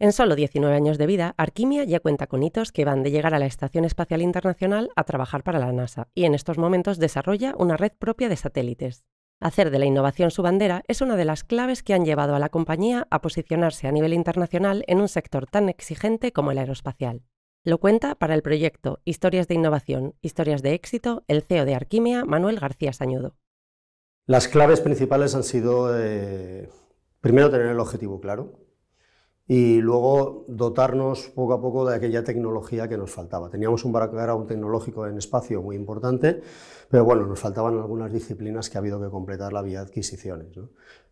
En solo 19 años de vida, Arquimia ya cuenta con hitos que van de llegar a la Estación Espacial Internacional a trabajar para la NASA, y en estos momentos desarrolla una red propia de satélites. Hacer de la innovación su bandera es una de las claves que han llevado a la compañía a posicionarse a nivel internacional en un sector tan exigente como el aeroespacial. Lo cuenta para el proyecto Historias de Innovación, Historias de Éxito, el CEO de Arquimia, Manuel García Sañudo. Las claves principales han sido, eh, primero, tener el objetivo claro, y luego dotarnos poco a poco de aquella tecnología que nos faltaba. Teníamos un background tecnológico en espacio muy importante, pero bueno, nos faltaban algunas disciplinas que ha habido que completar la vía adquisiciones.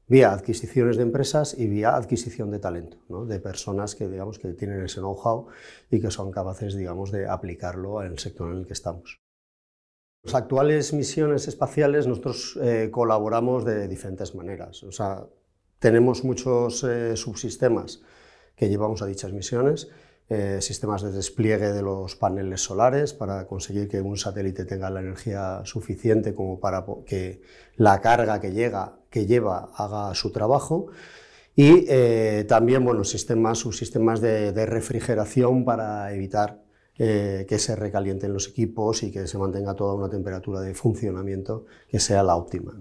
Vía adquisiciones de empresas y vía adquisición de talento, de personas que, digamos, que tienen ese know-how y que son capaces digamos, de aplicarlo en el sector en el que estamos. Las actuales misiones espaciales nosotros eh, colaboramos de diferentes maneras. O sea, tenemos muchos eh, subsistemas que llevamos a dichas misiones, eh, sistemas de despliegue de los paneles solares para conseguir que un satélite tenga la energía suficiente como para que la carga que, llega, que lleva haga su trabajo. Y eh, también bueno, sistemas, de refrigeración para evitar eh, que se recalienten los equipos y que se mantenga toda una temperatura de funcionamiento que sea la óptima.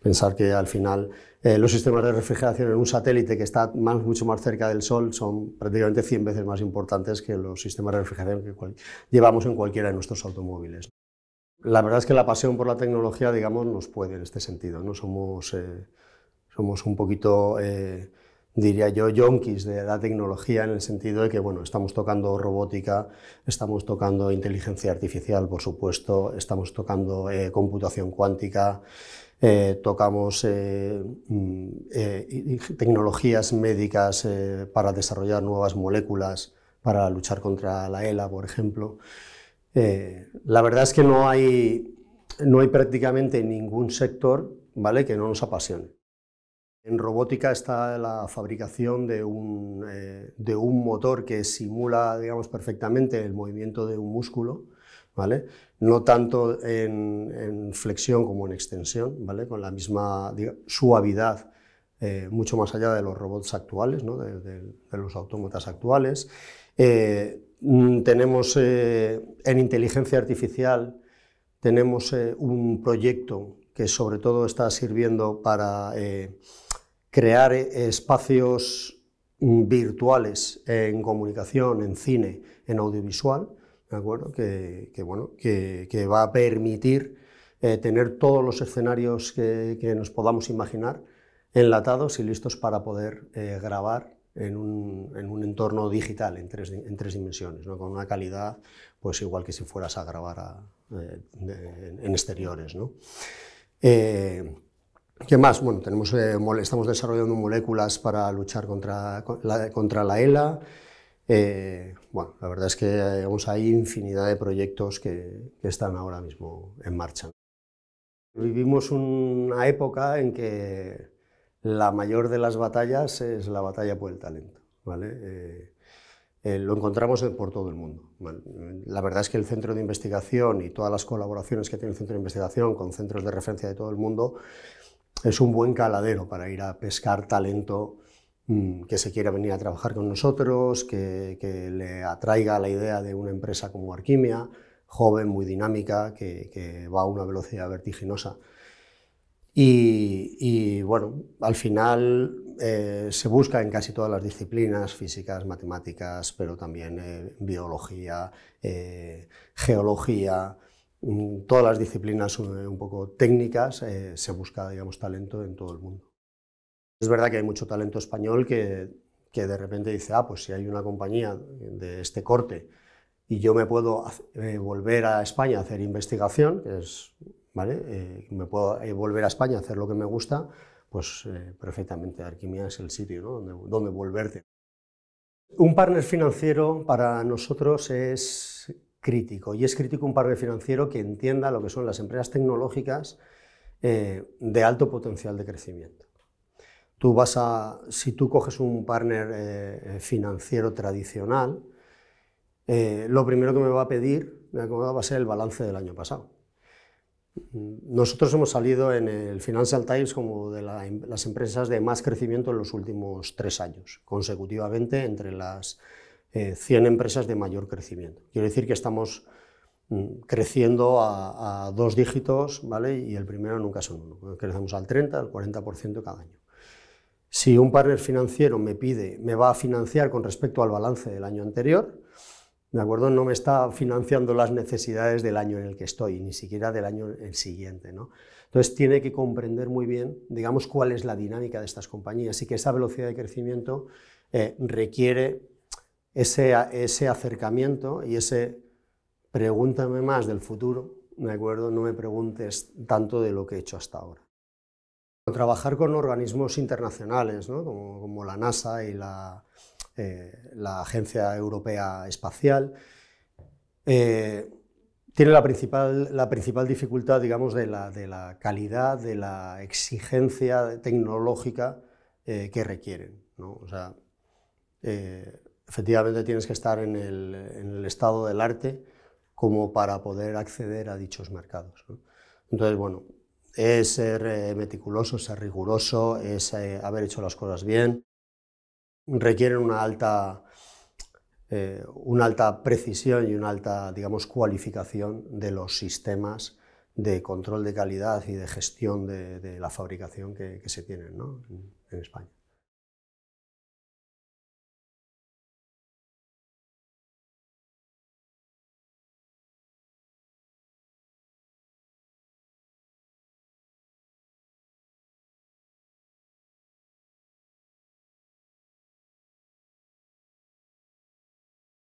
Pensar que al final eh, los sistemas de refrigeración en un satélite que está mucho más cerca del Sol son prácticamente 100 veces más importantes que los sistemas de refrigeración que llevamos en cualquiera de nuestros automóviles. La verdad es que la pasión por la tecnología, digamos, nos puede en este sentido. ¿no? Somos, eh, somos un poquito diría yo, yonkis de la tecnología en el sentido de que, bueno, estamos tocando robótica, estamos tocando inteligencia artificial, por supuesto, estamos tocando eh, computación cuántica, eh, tocamos eh, mm, tecnologías médicas para desarrollar nuevas moléculas, para luchar contra la ELA, por ejemplo. la verdad es que no hay, no hay prácticamente ningún sector ¿vale? que no nos apasione. En robótica está la fabricación eh, de un, motor que simula digamos, perfectamente el movimiento de un músculo, ¿vale? no tanto en, flexión como en extensión, ¿vale? con la misma suavidad, eh, mucho más allá de los robots actuales, de, los autómatas actuales. Eh, mm, tenemos en inteligencia artificial tenemos un proyecto que sobre todo está sirviendo para crear eh, espacios mm, virtuales en comunicación, en cine, en audiovisual, ¿de acuerdo? Que, bueno, que, va a permitir eh, tener todos los escenarios que, nos podamos imaginar enlatados y listos para poder eh, grabar en un, en un, entorno digital, en tres, dimensiones, ¿no? con una calidad pues igual que si fueras a grabar en exteriores. ¿no? ¿Qué más? Bueno, tenemos, eh, estamos desarrollando moléculas para luchar contra, contra la ELA. Eh, bueno, la verdad es que eh, hay infinidad de proyectos que, están ahora mismo en marcha. Vivimos una época en que la mayor de las batallas es la batalla por el talento. ¿vale? lo encontramos por todo el mundo. La verdad es que el centro de investigación y todas las colaboraciones que tiene el centro de investigación con centros de referencia de todo el mundo es un buen caladero para ir a pescar talento mm, que se quiera venir a trabajar con nosotros, que, le atraiga la idea de una empresa como Arquimia, joven, muy dinámica, que, va a una velocidad vertiginosa. Y, bueno, al final eh, se busca en casi todas las disciplinas, físicas, matemáticas, pero también eh, biología, eh, geología, todas las disciplinas eh, un poco técnicas eh, se busca digamos, talento en todo el mundo. Es verdad que hay mucho talento español que, de repente dice, ah, pues si hay una compañía de este corte y yo me puedo eh, volver a España a hacer investigación, es, ¿vale? me puedo volver a España a hacer lo que me gusta, pues perfectamente Arquimia es el sitio ¿no? donde volverte. Un partner financiero para nosotros es crítico. Y es crítico un partner financiero que entienda lo que son las empresas tecnológicas eh, de alto potencial de crecimiento. Tú vas a, si tú coges un partner eh, financiero tradicional, eh, lo primero que me va a pedir va a ser el balance del año pasado. Nosotros hemos salido en el Financial Times como de em, las empresas de más crecimiento en los últimos tres años, consecutivamente entre las 100 eh, empresas de mayor crecimiento. Quiero decir que estamos mm, creciendo a, dos dígitos, ¿vale? Y el primero nunca son uno. Crecemos al 30, al 40% cada año. Si un partner financiero me pide, me va a financiar con respecto al balance del año anterior, ¿de acuerdo? No me está financiando las necesidades del año en el que estoy, ni siquiera del año el siguiente, ¿no? Entonces tiene que comprender muy bien, digamos, cuál es la dinámica de estas compañías y que esa velocidad de crecimiento eh, requiere ese, ese acercamiento y ese pregúntame más del futuro, ¿de acuerdo? No me preguntes tanto de lo que he hecho hasta ahora. Trabajar con organismos internacionales, ¿no? como, la NASA y la, eh, la Agencia Europea Espacial, eh, tiene la principal, la principal dificultad, digamos, de la, de la calidad, de la exigencia tecnológica eh, que requieren. ¿no? O sea, efectivamente tienes que estar en el, estado del arte como para poder acceder a dichos mercados. Entonces, bueno, es ser meticuloso, eh, meticuloso, ser riguroso, es eh, haber hecho las cosas bien. Requieren una alta, eh, una alta precisión y una alta, digamos, cualificación de los sistemas de control de calidad y de gestión de, la fabricación que, se tienen en España.